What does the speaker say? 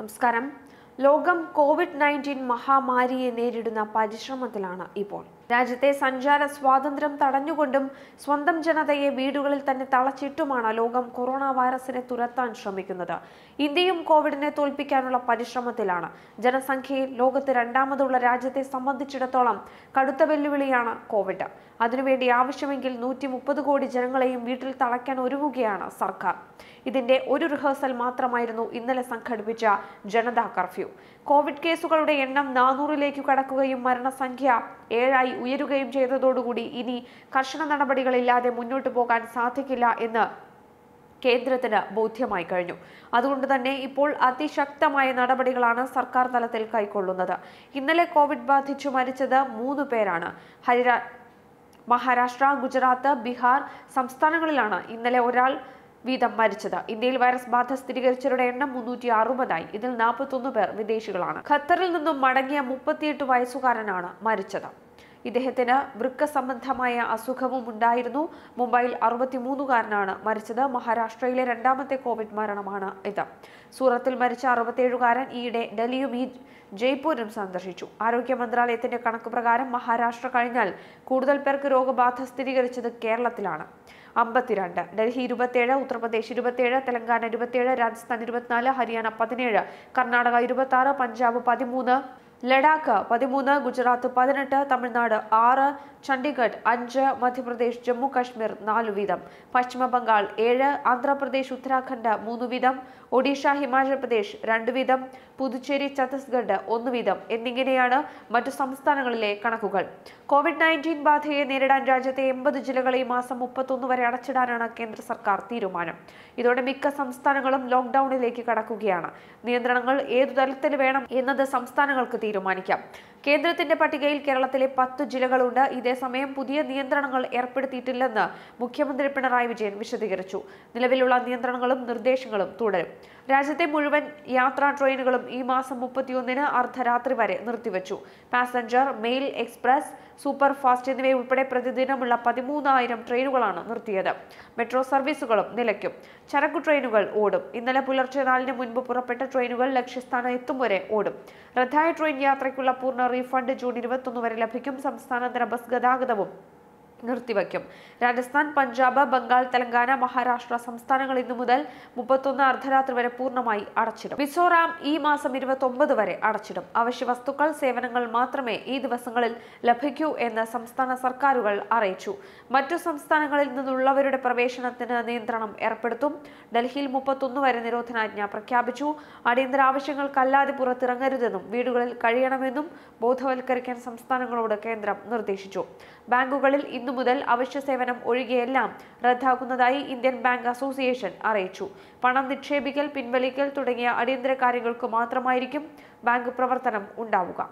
നമസ്കാരം ലോകം Covid nineteen മഹാമാരിയെ നേരിടുന്ന പരിശ്രമത്തിലാണ് ഇപ്പോൾ രാജ്യത്തെ സഞ്ചാര സ്വാതന്ത്ര്യം തടഞ്ഞുകൊണ്ടും സ്വന്തം ജനതയെ വീടുകളിൽ തന്നെ തളച്ചിട്ടുമാണ് ലോകം കൊറോണ വൈറസിനെ തുരത്താൻ ശ്രമിക്കുന്നത് ഇന്ത്യയും കോവിഡിനെ തോൽപ്പിക്കാനുള്ള പരിശ്രമത്തിലാണ് ജനസംഖ്യയിൽ ലോകത്ത് രണ്ടാമതുള്ള രാജ്യത്തെ സംബന്ധിച്ചിടത്തോളം കടുത്ത വെല്ലുവിളിയാണ് കോവിഡ് അതിനുവേണ്ടി ആവശ്യമെങ്കിൽ നൂറ്റി മുപ്പത് കോടി ജനങ്ങളെയും വീട്ടിൽ തളയ്ക്കാൻ ഒരുങ്ങുകയാണ് സർക്കാർ ഇതിന്റെ ഒരു റിഹേഴ്സൽ മാത്രമായിരുന്നു ഇന്നലെ സംഘടിപ്പിച്ച ജനതാ കർഫ്യൂ കോവിഡ് കേസുകളുടെ എണ്ണം നാനൂറിലേക്ക് കടക്കുകയും മരണസംഖ്യ ഏഴായി ഉയരുകയും ചെയ്തതോടുകൂടി ഇനി കർശന നടപടികളില്ലാതെ മുന്നോട്ട് പോകാൻ സാധിക്കില്ല എന്ന് കേന്ദ്രത്തിന് ബോധ്യമായി കഴിഞ്ഞു അതുകൊണ്ട് തന്നെ ഇപ്പോൾ അതിശക്തമായ നടപടികളാണ് സർക്കാർ തലത്തിൽ കൈക്കൊള്ളുന്നത് ഇന്നലെ കോവിഡ് ബാധിച്ചു മരിച്ചത് മൂന്ന് പേരാണ് ഹരിരാ മഹാരാഷ്ട്ര ഗുജറാത്ത് ബീഹാർ സംസ്ഥാനങ്ങളിലാണ് ഇന്നലെ ഒരാൾ വീതം മരിച്ചത് ഇന്ത്യയിൽ വൈറസ് ബാധ സ്ഥിരീകരിച്ചവരുടെ എണ്ണം മുന്നൂറ്റി അറുപതായി ഇതിൽ നാൽപ്പത്തൊന്ന് പേർ വിദേശികളാണ് ഖത്തറിൽ നിന്നും മടങ്ങിയ മുപ്പത്തിയെട്ട് വയസ്സുകാരനാണ് മരിച്ചത് ഇദ്ദേഹത്തിന് വൃക്ക സംബന്ധമായ അസുഖവും ഉണ്ടായിരുന്നു മുംബൈയിൽ അറുപത്തിമൂന്നുകാരനാണ് മരിച്ചത് മഹാരാഷ്ട്രയിലെ രണ്ടാമത്തെ കോവിഡ് മരണമാണ് ഇത് സൂറത്തിൽ മരിച്ച അറുപത്തിയേഴുകാരൻ ഈയിടെ ഡൽഹിയും ഈ ജയ്പൂരും സന്ദർശിച്ചു ആരോഗ്യ മന്ത്രാലയത്തിന്റെ കണക്ക് പ്രകാരം മഹാരാഷ്ട്ര കഴിഞ്ഞാൽ കൂടുതൽ പേർക്ക് രോഗബാധ സ്ഥിരീകരിച്ചത് കേരളത്തിലാണ് അമ്പത്തിരണ്ട് ഡൽഹി ഇരുപത്തിയേഴ് ഉത്തർപ്രദേശ് ഇരുപത്തിയേഴ് തെലങ്കാന ഇരുപത്തിയേഴ് രാജസ്ഥാൻ ഇരുപത്തിനാല് ഹരിയാന പതിനേഴ് കർണാടക ഇരുപത്തി പഞ്ചാബ് പതിമൂന്ന് ലഡാക്ക് പതിമൂന്ന് ഗുജറാത്ത് പതിനെട്ട് തമിഴ്നാട് ആറ് ചണ്ഡീഗഡ് അഞ്ച് മധ്യപ്രദേശ് ജമ്മു കാശ്മീർ നാലു വീതം പശ്ചിമ ബംഗാൾ ഏഴ് ആന്ധ്രാപ്രദേശ് ഉത്തരാഖണ്ഡ് മൂന്ന് വീതം ഒഡീഷ ഹിമാചൽ പ്രദേശ് രണ്ട് വീതം പുതുച്ചേരി ഛത്തീസ്ഗഡ് ഒന്ന് വീതം എന്നിങ്ങനെയാണ് മറ്റു സംസ്ഥാനങ്ങളിലെ കണക്കുകൾ കോവിഡ് നയൻറ്റീൻ ബാധയെ നേരിടാൻ രാജ്യത്തെ എൺപത് ജില്ലകളെ മാസം മുപ്പത്തൊന്ന് വരെ അടച്ചിടാനാണ് കേന്ദ്ര സർക്കാർ തീരുമാനം ഇതോടെ മിക്ക സംസ്ഥാനങ്ങളും ലോക്ക്ഡൌണിലേക്ക് കടക്കുകയാണ് നിയന്ത്രണങ്ങൾ ഏതു തലത്തിൽ വേണം എന്നത് സംസ്ഥാനങ്ങൾക്ക് തീരുമാനിക്കാം കേന്ദ്രത്തിന്റെ പട്ടികയിൽ കേരളത്തിലെ പത്ത് ജില്ലകളുണ്ട് ഇതേസമയം പുതിയ നിയന്ത്രണങ്ങൾ ഏർപ്പെടുത്തിയിട്ടില്ലെന്ന് മുഖ്യമന്ത്രി പിണറായി വിജയൻ വിശദീകരിച്ചു നിലവിലുള്ള നിയന്ത്രണങ്ങളും നിർദ്ദേശങ്ങളും തുടരും രാജ്യത്തെ മുഴുവൻ യാത്രാ ട്രെയിനുകളും ഈ മാസം മുപ്പത്തിയൊന്നിന് അർദ്ധരാത്രി വരെ നിർത്തിവച്ചു passenger mail express super fast എന്നിവയുൾപ്പെടെ പ്രതിദിനമുള്ള പതിമൂന്നായിരം ട്രെയിനുകളാണ് നിർത്തിയത് മെട്രോ സർവീസുകളും നിലയ്ക്കും ചരക്കു ട്രെയിനുകൾ ഓടും ഇന്നലെ പുലർച്ചെ നാലിന് മുൻപ് പുറപ്പെട്ട ട്രെയിനുകൾ ലക്ഷ്യസ്ഥാനം എത്തും വരെ ഓടും റദ്ദായ ട്രെയിൻ യാത്രയ്ക്കുള്ള പൂർണ്ണ റീഫണ്ട് ജൂൺ ഇരുപത്തൊന്ന് വരെ ലഭിക്കും സംസ്ഥാനതല ബസ് ഗതാഗതവും നിർത്തിവയ്ക്കും രാജസ്ഥാൻ പഞ്ചാബ് ബംഗാൾ തെലങ്കാന മഹാരാഷ്ട്ര സംസ്ഥാനങ്ങൾ ഇന്നു മുതൽ മുപ്പത്തൊന്ന് അർദ്ധരാത്രി വരെ പൂർണ്ണമായി അടച്ചിടും മിസോറാം ഈ മാസം ഇരുപത്തൊമ്പത് വരെ അടച്ചിടും അവശ്യ വസ്തുക്കൾ സേവനങ്ങൾ മാത്രമേ ഈ ദിവസങ്ങളിൽ ലഭിക്കൂ എന്ന് സംസ്ഥാന സർക്കാരുകൾ അറിയിച്ചു മറ്റു സംസ്ഥാനങ്ങളിൽ നിന്നുള്ളവരുടെ പ്രവേശനത്തിന് നിയന്ത്രണം ഏർപ്പെടുത്തും ഡൽഹിയിൽ മുപ്പത്തൊന്ന് വരെ നിരോധനാജ്ഞ പ്രഖ്യാപിച്ചു അടിയന്തര ആവശ്യങ്ങൾക്കല്ലാതെ പുറത്തിറങ്ങരുതെന്നും വീടുകളിൽ കഴിയണമെന്നും ബോധവൽക്കരിക്കാൻ സംസ്ഥാനങ്ങളോട് കേന്ദ്രം നിർദ്ദേശിച്ചു ബാങ്കുകളിൽ ഇന്ന് ഇന്നു മുതൽ അവശ്യ സേവനം ഒഴികെയെല്ലാം റദ്ദാക്കുന്നതായി ഇന്ത്യൻ ബാങ്ക് അസോസിയേഷൻ അറിയിച്ചു പണം നിക്ഷേപിക്കൽ പിൻവലിക്കൽ തുടങ്ങിയ അടിയന്തര കാര്യങ്ങൾക്ക് മാത്രമായിരിക്കും ബാങ്ക് പ്രവർത്തനം ഉണ്ടാവുക